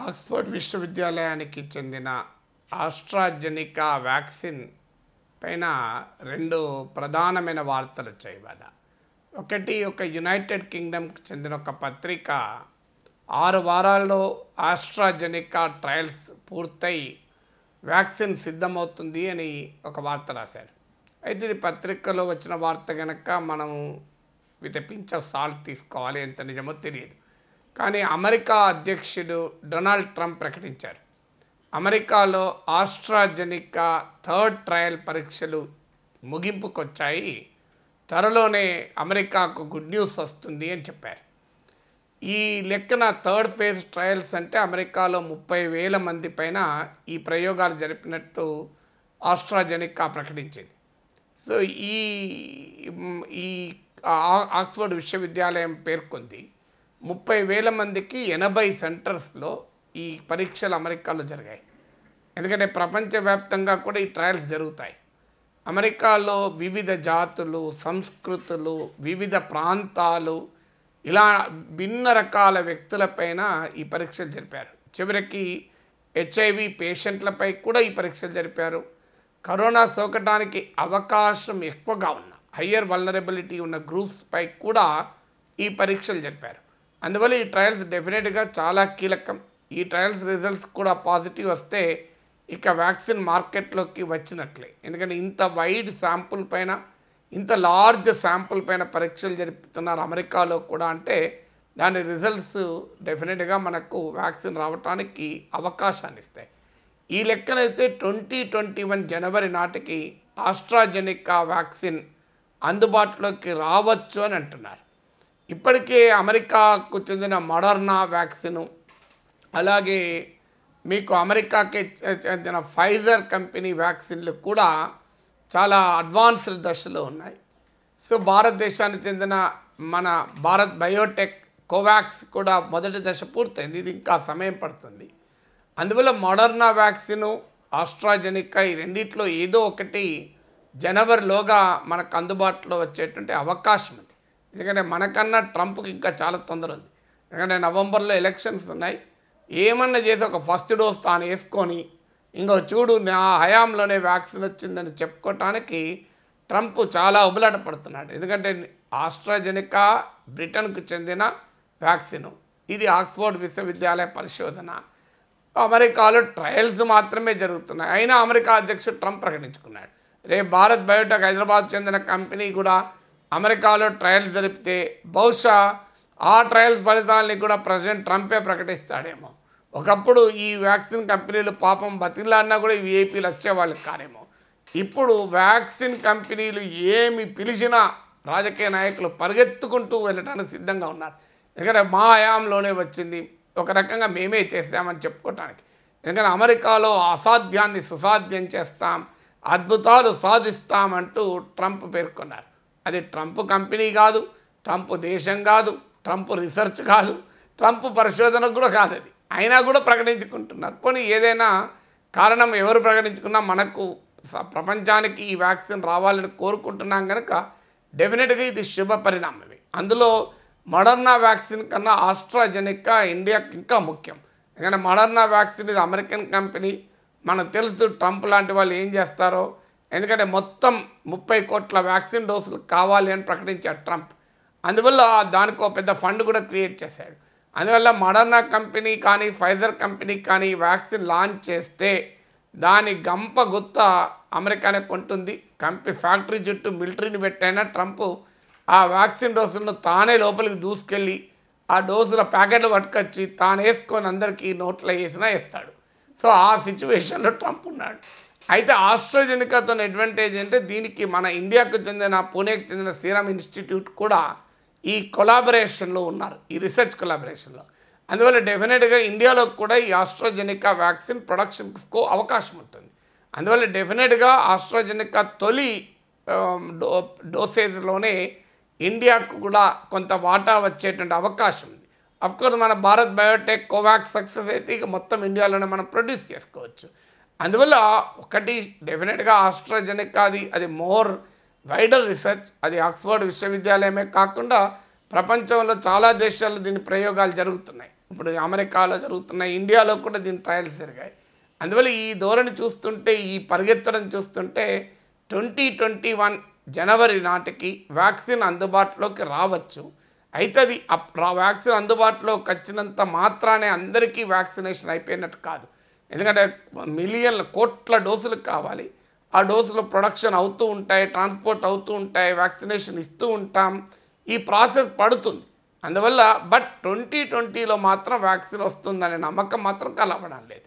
Oxford విశ్వవిద్యాలయానికి చెందిన AstraZeneca vaccine పైన రెండు ప్రధానమైన వార్తలు చేయబడ్డ ఒకటి ఒక యునైటెడ్ కింగ్డమ్కి చెందిన ఒక పత్రిక ఆరు వారాల్లో ఆస్ట్రాజెనికా ట్రయల్స్ పూర్తయి వ్యాక్సిన్ సిద్ధమవుతుంది అని ఒక వార్త రాశారు అయితే ఇది పత్రికలో వచ్చిన వార్త కనుక మనం విత పించ్ ఆఫ్ సాల్ట్ తీసుకోవాలి ఎంత నిజమో తెలియదు కానీ అమెరికా అధ్యక్షుడు డొనాల్డ్ ట్రంప్ ప్రకటించారు అమెరికాలో ఆస్ట్రాజెనికా థర్డ్ ట్రయల్ పరీక్షలు ముగింపుకొచ్చాయి త్వరలోనే అమెరికాకు గుడ్ న్యూస్ వస్తుంది అని చెప్పారు ఈ లెక్కన థర్డ్ ఫేజ్ ట్రయల్స్ అంటే అమెరికాలో ముప్పై వేల మంది పైన ఈ ప్రయోగాలు జరిపినట్టు ఆస్ట్రాజెనికా ప్రకటించింది సో ఈ ఈ ఆక్స్ఫర్డ్ విశ్వవిద్యాలయం పేర్కొంది ముప్పై వేల మందికి ఎనభై సెంటర్స్లో ఈ పరీక్షలు అమెరికాలో జరిగాయి ఎందుకంటే ప్రపంచవ్యాప్తంగా కూడా ఈ ట్రయల్స్ జరుగుతాయి అమెరికాలో వివిధ జాతులు సంస్కృతులు వివిధ ప్రాంతాలు ఇలా భిన్న రకాల వ్యక్తులపైన ఈ పరీక్షలు జరిపారు చివరికి హెచ్ఐవి పేషెంట్లపై కూడా ఈ పరీక్షలు జరిపారు కరోనా సోకటానికి అవకాశం ఎక్కువగా ఉన్న హయ్యర్ వల్నరబిలిటీ ఉన్న గ్రూప్స్పై కూడా ఈ పరీక్షలు జరిపారు అందువల్ల ఈ ట్రయల్స్ డెఫినెట్గా చాలా కీలకం ఈ ట్రయల్స్ రిజల్ట్స్ కూడా పాజిటివ్ వస్తే ఇక వ్యాక్సిన్ మార్కెట్లోకి వచ్చినట్లే ఎందుకంటే ఇంత వైడ్ శాంపుల్ పైన ఇంత లార్జ్ శాంపుల్ పైన పరీక్షలు జరుపుతున్నారు అమెరికాలో కూడా అంటే దాని రిజల్ట్స్ డెఫినెట్గా మనకు వ్యాక్సిన్ రావటానికి అవకాశాన్ని ఇస్తాయి ఈ లెక్కనైతే ట్వంటీ ట్వంటీ వన్ జనవరి నాటికి ఆస్ట్రాజెనికా వ్యాక్సిన్ అందుబాటులోకి రావచ్చు అని అంటున్నారు ఇప్పటికే అమెరికాకు చెందిన మోడర్నా వ్యాక్సిను అలాగే మీకు అమెరికాకి చెందిన ఫైజర్ కంపెనీ వ్యాక్సిన్లు కూడా చాలా అడ్వాన్స్డ్ దశలో ఉన్నాయి సో భారతదేశానికి చెందిన మన భారత్ బయోటెక్ కోవాక్స్ కూడా మొదటి దశ పూర్తయింది ఇది ఇంకా సమయం పడుతుంది అందువల్ల మోడర్నా వ్యాక్సిను ఆస్ట్రాజెనికా ఈ రెండిట్లో ఏదో ఒకటి జనవరిలోగా మనకు అందుబాటులో వచ్చేటువంటి అవకాశం ఎందుకంటే మనకన్నా ట్రంప్కి ఇంకా చాలా తొందర ఉంది ఎందుకంటే నవంబర్లో ఎలక్షన్స్ ఉన్నాయి ఏమన్నా చేసి ఒక ఫస్ట్ డోస్ తాను వేసుకొని ఇంకో చూడు నా హయాంలోనే వ్యాక్సిన్ వచ్చిందని చెప్పుకోవటానికి ట్రంప్ చాలా ఉబలాట పడుతున్నాడు ఎందుకంటే ఆస్ట్రాజెనికా బ్రిటన్కు చెందిన వ్యాక్సిన్ ఇది ఆక్స్ఫోర్డ్ విశ్వవిద్యాలయ పరిశోధన అమెరికాలో ట్రయల్స్ మాత్రమే జరుగుతున్నాయి అయినా అమెరికా అధ్యక్షుడు ట్రంప్ ప్రకటించుకున్నాడు రేపు భారత్ బయోటెక్ హైదరాబాద్ చెందిన కంపెనీ కూడా అమెరికాలో ట్రయల్స్ జరిపితే బహుశా ఆ ట్రయల్స్ ఫలితాలని కూడా ప్రెసిడెంట్ ట్రంపే ప్రకటిస్తాడేమో ఒకప్పుడు ఈ వ్యాక్సిన్ కంపెనీలు పాపం బతికిలాడినా కూడా వీఐపీలు వచ్చేవాళ్ళకి కానేమో ఇప్పుడు వ్యాక్సిన్ కంపెనీలు ఏమి పిలిచినా రాజకీయ నాయకులు పరిగెత్తుకుంటూ వెళ్ళడానికి సిద్ధంగా ఉన్నారు ఎందుకంటే మా హయాంలోనే వచ్చింది ఒక రకంగా మేమే చేస్తామని చెప్పుకోవటానికి ఎందుకంటే అమెరికాలో అసాధ్యాన్ని సుసాధ్యం చేస్తాం అద్భుతాలు సాధిస్తామంటూ ట్రంప్ పేర్కొన్నారు అది ట్రంప్ కంపెనీ కాదు ట్రంప్ దేశం కాదు ట్రంప్ రీసెర్చ్ కాదు ట్రంప్ పరిశోధన కూడా కాదు అది అయినా కూడా ప్రకటించుకుంటున్నారు పోనీ ఏదైనా కారణం ఎవరు ప్రకటించుకున్నా మనకు ప్రపంచానికి ఈ వ్యాక్సిన్ రావాలని కోరుకుంటున్నాం కనుక డెఫినెట్గా ఇది శుభ పరిణామమే అందులో మడర్నా వ్యాక్సిన్ కన్నా ఆస్ట్రాజెనికా ఇండియాకి ఇంకా ముఖ్యం ఎందుకంటే మడర్నా వ్యాక్సిన్ ఇది అమెరికన్ కంపెనీ మనకు తెలుసు ట్రంప్ లాంటి వాళ్ళు ఏం చేస్తారో ఎందుకంటే మొత్తం ముప్పై కోట్ల వ్యాక్సిన్ డోసులు కావాలి అని ప్రకటించాడు ట్రంప్ అందువల్ల దానికో పెద్ద ఫండ్ కూడా క్రియేట్ చేశాడు అందువల్ల మడర్నా కంపెనీ కానీ ఫైజర్ కంపెనీ కానీ వ్యాక్సిన్ లాంచ్ చేస్తే దాని గంప గుత్త అమెరికానే కొంటుంది కంపెనీ ఫ్యాక్టరీ జుట్టు మిలిటరీని పెట్టైనా ట్రంప్ ఆ వ్యాక్సిన్ డోసులను తానే లోపలికి దూసుకెళ్ళి ఆ డోసుల ప్యాకెట్లు పట్టుకొచ్చి తాను వేసుకొని అందరికీ నోట్లో వేసినా వేస్తాడు సో ఆ సిచ్యువేషన్లో ట్రంప్ ఉన్నాడు అయితే ఆస్ట్రోజెనికాతో అడ్వాంటేజ్ అంటే దీనికి మన ఇండియాకు చెందిన పూణేకి చెందిన సీరం ఇన్స్టిట్యూట్ కూడా ఈ కొలాబరేషన్లో ఉన్నారు ఈ రీసెర్చ్ కొలాబరేషన్లో అందువల్ల డెఫినెట్గా ఇండియాలో కూడా ఈ ఆస్ట్రోజెనికా వ్యాక్సిన్ ప్రొడక్షన్స్కు అవకాశం ఉంటుంది అందువల్ల డెఫినెట్గా ఆస్ట్రోజెనికా తొలి డో డోసేజ్లోనే ఇండియాకు కూడా కొంత వాటా వచ్చేటువంటి అవకాశం ఉంది అఫ్కోర్స్ మన భారత్ బయోటెక్ కోవాక్స్ సక్సెస్ అయితే ఇక మొత్తం ఇండియాలోనే మనం ప్రొడ్యూస్ చేసుకోవచ్చు అందువల్ల ఒకటి డెఫినెట్గా ఆస్ట్రాజెనిక్ అది అది మోర్ వైడల్ రీసెర్చ్ అది ఆక్స్ఫర్డ్ విశ్వవిద్యాలయమే కాకుండా ప్రపంచంలో చాలా దేశాల్లో దీని ప్రయోగాలు జరుగుతున్నాయి ఇప్పుడు అమెరికాలో జరుగుతున్నాయి ఇండియాలో కూడా దీని ట్రయల్స్ జరిగాయి అందువల్ల ఈ ధోరణి చూస్తుంటే ఈ పరిగెత్తడం చూస్తుంటే ట్వంటీ ట్వంటీ వన్ జనవరి నాటికి వ్యాక్సిన్ అందుబాటులోకి రావచ్చు అయితే అది వ్యాక్సిన్ అందుబాటులోకి వచ్చినంత మాత్రానే అందరికీ వ్యాక్సినేషన్ అయిపోయినట్టు కాదు ఎందుకంటే మిలియన్ల కోట్ల డోసులు కావాలి ఆ డోసులు ప్రొడక్షన్ అవుతూ ఉంటాయి ట్రాన్స్పోర్ట్ అవుతూ ఉంటాయి వ్యాక్సినేషన్ ఇస్తూ ఉంటాం ఈ ప్రాసెస్ పడుతుంది అందువల్ల బట్ ట్వంటీ ట్వంటీలో మాత్రం వ్యాక్సిన్ వస్తుందనే నమ్మకం మాత్రం కలవడం లేదు